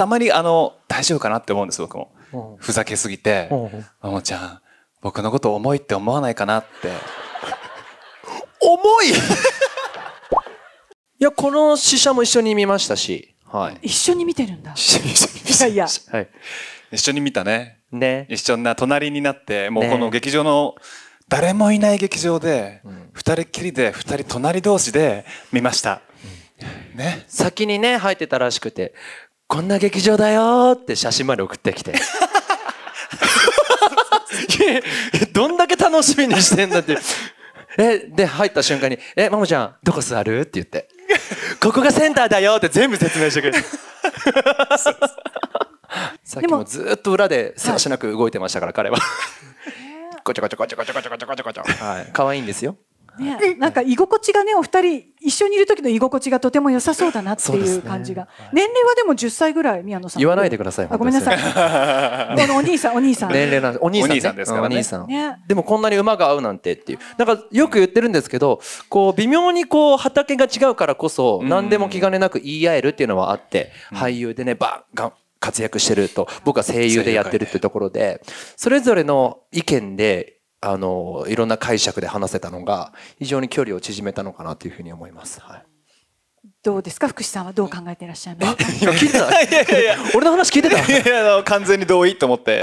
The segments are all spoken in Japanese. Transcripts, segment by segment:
たまにあの、大丈夫かなって思うんです、僕も。ふざけすぎて、ももちゃん、僕のこと重いって思わないかなって。重い いや、この試写も一緒に見ましたし、はい。一緒に見てるんだ。一緒にいやいや。はい。一緒に見たね。ね。一緒な、隣になって、もうこの劇場の、誰もいない劇場で、二、人きりで、二人隣同士で見ました。ね。先にね、入ってたらしくて、こんな劇場だよって写真まで送ってきて どんだけ楽しみにしてんだってえで入った瞬間に「えマもちゃんどこ座る?」って言って「ここがセンターだよ」って全部説明してくれ さっきもずっと裏でせわしなく動いてましたから彼はこちょこちょこちょこちょこちょこちょこちょこちょいんですよね、なんか居心地がねお二人一緒にいる時の居心地がとても良さそうだなっていう感じが、ねはい、年齢はでも10歳ぐらい宮野さん言わないでくださいあごめんなさいこのお兄さんお兄さん年齢なんお兄さん、ね,、さんですからね、ね、でもこんなに馬が合うなんてっていうなんかよく言ってるんですけどこう微妙にこう畑が違うからこそ何でも気兼ねなく言い合えるっていうのはあって、うん、俳優でねバンガン活躍してると僕は声優でやってるってところでそれぞれの意見であのいろんな解釈で話せたのが非常に距離を縮めたのかなというふうに思います。はいどうですか福士さんはどう考えていらっしゃいますか聞いてたいやいや 俺の話聞いてたいやいや完全に同意と思って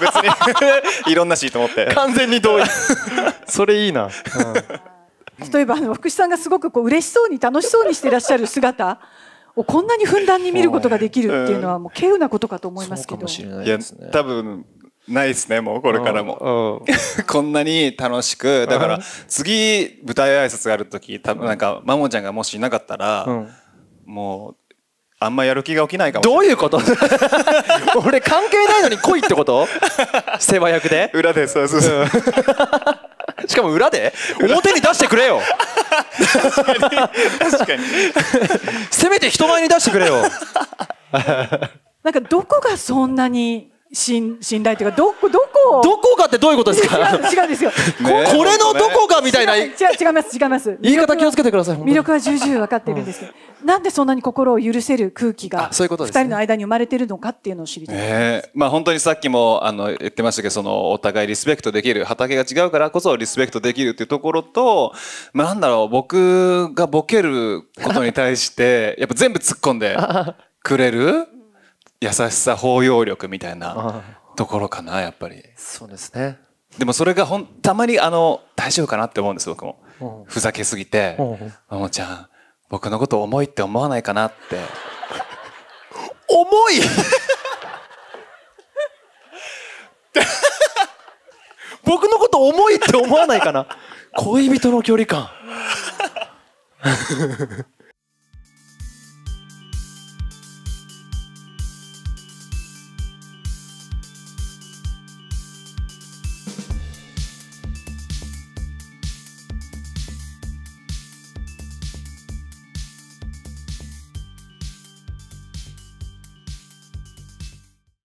別に いろんなしと思って完全に同意 それいいな、うん、例えばあの福士さんがすごくこう嬉しそうに楽しそうにしていらっしゃる姿をこんなにふんだんに見ることができるっていうのはもう稀有なことかと思いますけど、ね、いや多分ないですねもうこれからも こんなに楽しくだから次舞台挨拶がある時多分なんかマモちゃんがもしいなかったら、うん、もうあんまやる気が起きないかもどういうこと 俺関係ないのに来いってこと 世話役で裏でそうそうそう、うん、しかも裏で表に出してくれよ確かにせめて人前に出してくれよなんかどこがそんなに信信頼というかどこどこどこかってどういうことですか 違うんですよ、ね、これのどこかみたいな違う違います違います 言い方気をつけてください魅力は重々分かってるんですけど、うん、なんでそんなに心を許せる空気が二人の間に生まれてるのかっていうのを知りたい、ね、えー、まあ本当にさっきもあの言ってましたけどそのお互いリスペクトできる畑が違うからこそリスペクトできるっていうところと、まあ、なんだろう僕がボケることに対してやっぱ全部突っ込んでくれる優しさ包容力みたいなところかなやっぱりそうですねでもそれがほんたまにあの大丈夫かなって思うんです僕も、ふざけすぎて「ももちゃん 僕のこと重いって思わないかな」って重い僕のこと重いって思わないかな恋人の距離感